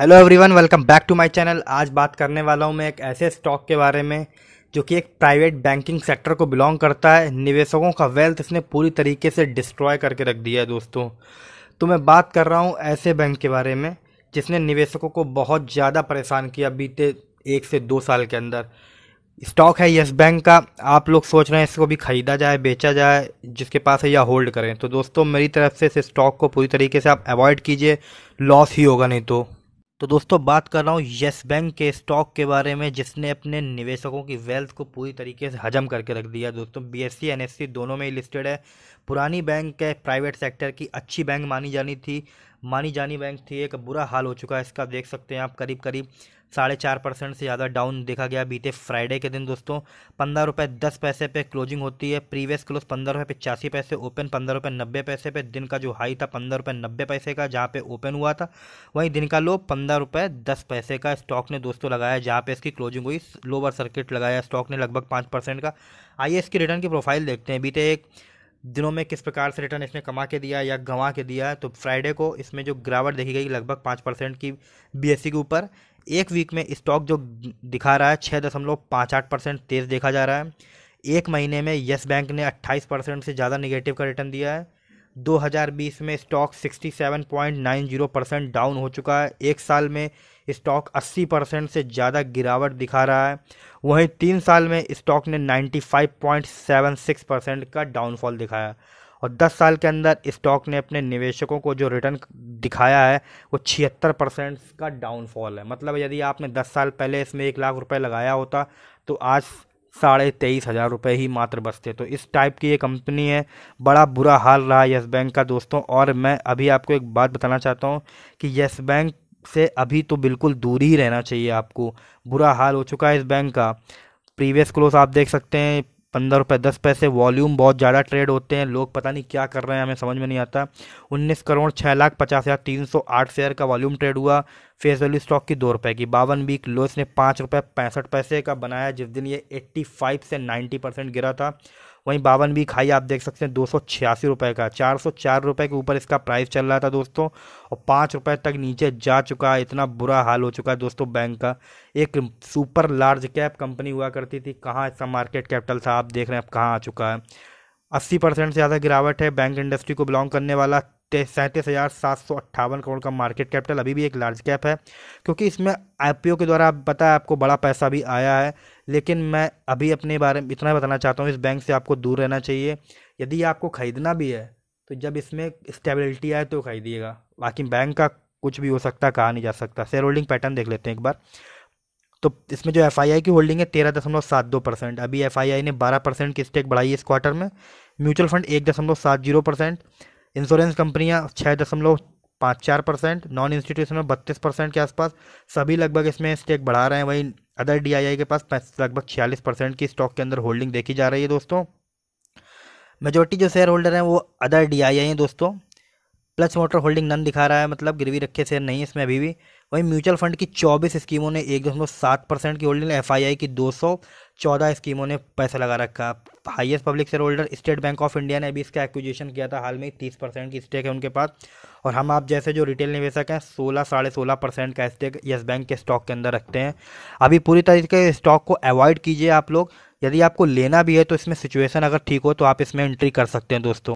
hello everyone welcome back to my channel आज बात करने वाला हूं मैं एक ऐसे स्टॉक के बारे में जो कि एक प्राइवेट बैंकिंग सेक्टर को बिलोंग करता है निवेशकों का वेल्थ इसने पूरी तरीके से डिस्ट्रॉय करके रख दिया है दोस्तों तो मैं बात कर रहा हूं ऐसे बैंक के बारे में जिसने निवेशकों को बहुत ज़्यादा परेशान किया बीते एक से दो साल के अंदर स्टॉक है येस बैंक का आप लोग सोच रहे हैं इसको भी ख़रीदा जाए बेचा जाए जिसके पास है या होल्ड करें तो दोस्तों मेरी तरफ से इस स्टॉक को पूरी तरीके से आप अवॉइड कीजिए लॉस ही होगा नहीं तो तो दोस्तों बात कर रहा हूँ येस बैंक के स्टॉक के बारे में जिसने अपने निवेशकों की वेल्थ को पूरी तरीके से हजम करके रख दिया दोस्तों बी एस सी दोनों में ही लिस्टेड है पुरानी बैंक है प्राइवेट सेक्टर की अच्छी बैंक मानी जानी थी मानी जानी बैंक थी एक बुरा हाल हो चुका है इसका देख सकते हैं आप करीब करीब साढ़े चार परसेंट से ज़्यादा डाउन देखा गया बीते फ्राइडे के दिन दोस्तों पंद्रह रुपये दस पैसे पे क्लोजिंग होती है प्रीवियस क्लोज पंद्रह रुपये पचासी पैसे ओपन पंद्रह रुपये नब्बे पैसे पे दिन का जो हाई था पंद्रह रुपये नब्बे पैसे का जहाँ पे ओपन हुआ था वहीं दिन का लो पंद्रह रुपये दस पैसे का स्टॉक ने दोस्तों लगाया जहाँ पे इसकी क्लोजिंग हुई लोअर सर्किट लगाया स्टॉक ने लगभग पाँच परसेंट का आइए इसकी रिटर्न की प्रोफाइल देखते हैं बीते एक दिनों में किस प्रकार से रिटर्न इसने कमा के दिया या गंवा के दिया तो फ्राइडे को इसमें जो गिरावट देखी गई लगभग पाँच परसेंट की बी e के ऊपर एक वीक में स्टॉक जो दिखा रहा है छः दशमलव पाँच आठ परसेंट तेज़ देखा जा रहा है एक महीने में येस बैंक ने अट्ठाईस परसेंट से ज़्यादा निगेटिव का रिटर्न दिया है 2020 में स्टॉक 67.90 परसेंट डाउन हो चुका है एक साल में स्टॉक 80 परसेंट से ज़्यादा गिरावट दिखा रहा है वहीं तीन साल में स्टॉक ने 95.76 परसेंट का डाउनफॉल दिखाया और 10 साल के अंदर स्टॉक ने अपने निवेशकों को जो रिटर्न दिखाया है वो छिहत्तर परसेंट का डाउनफॉल है मतलब यदि आपने 10 साल पहले इसमें एक लाख रुपए लगाया होता तो आज साढ़े तेईस हज़ार रुपये ही मात्र बचते तो इस टाइप की ये कंपनी है बड़ा बुरा हाल रहा येस बैंक का दोस्तों और मैं अभी आपको एक बात बताना चाहता हूँ कि येस बैंक से अभी तो बिल्कुल दूर ही रहना चाहिए आपको बुरा हाल हो चुका है इस बैंक का प्रीवियस क्लोज आप देख सकते हैं पंद्रह रुपये दस पैसे वॉल्यूम बहुत ज़्यादा ट्रेड होते हैं लोग पता नहीं क्या कर रहे हैं हमें समझ में नहीं आता उन्नीस करोड़ छः लाख पचास हज़ार तीन सौ आठ शेयर का वॉल्यूम ट्रेड हुआ फेस वैल्यू स्टॉक की दो रुपये की बावन वीक लो इसने पाँच रुपये पैंसठ पैसे का बनाया जिस दिन ये एट्टी फाइव से नाइन्टी परसेंट गिरा था वहीं बावन बी खाई आप देख सकते हैं दो सौ छियासी रुपये का चार सौ चार रुपये के ऊपर इसका प्राइस चल रहा था दोस्तों और पाँच रुपये तक नीचे जा चुका है इतना बुरा हाल हो चुका है दोस्तों बैंक का एक सुपर लार्ज कैप कंपनी हुआ करती थी कहाँ इसका मार्केट कैपिटल था आप देख रहे हैं अब कहाँ आ चुका है अस्सी परसेंट से ज़्यादा गिरावट है बैंक इंडस्ट्री को बिलोंग करने वाला सैंतीस हज़ार सात सौ अट्ठावन करोड़ का मार्केट कैपिटल अभी भी एक लार्ज कैप है क्योंकि इसमें आई के द्वारा पता है आपको बड़ा पैसा भी आया है लेकिन मैं अभी अपने बारे में इतना बताना चाहता हूँ इस बैंक से आपको दूर रहना चाहिए यदि आपको ख़रीदना भी है तो जब इसमें स्टेबिलिटी आए तो खरीदिएगा बाकी बैंक का कुछ भी हो सकता कहा नहीं जा सकता शेयर होल्डिंग पैटर्न देख लेते हैं एक बार तो इसमें जो एफ की होल्डिंग है तेरह दशमलव सात दो परसेंट अभी एफ ने बारह परसेंट की स्टेक बढ़ाई है इस क्वार्टर में म्यूचुअल फंड एक दशमलव सात जीरो परसेंट इंश्योरेंस कंपनियां छः दशमलव पाँच चार परसेंट नॉन इंस्टीट्यूशनल बत्तीस परसेंट के आसपास सभी लगभग इसमें स्टेक बढ़ा रहे हैं वहीं अदर डी के पास लगभग छियालीस परसेंट की स्टॉक के अंदर होल्डिंग देखी जा रही है दोस्तों मेजोरिटी जो शेयर होल्डर हैं वो अदर डी आई आई हैं दोस्तों प्लस मोटर होल्डिंग नन दिखा रहा है मतलब गिरवी रखे शेयर नहीं है इसमें अभी भी वहीं म्यूचुअल फंड की 24 स्कीमों ने एक दशमलव सात परसेंट की होल्डिंग एफ की दो चौदह स्कीमों ने पैसा लगा रखा highest public share holder State Bank of India ने अभी इसका एक्विजिशन किया था हाल में तीस परसेंट की स्टेक है उनके पास और हम आप जैसे जो रिटेल निवेशक हैं सोलह साढ़े सोलह परसेंट का स्टेक येस बैंक के स्टॉक के अंदर रखते हैं अभी पूरी तरीके स्टॉक को अवॉइड कीजिए आप लोग यदि आपको लेना भी है तो इसमें सिचुएशन अगर ठीक हो तो आप इसमें एंट्री कर सकते हैं दोस्तों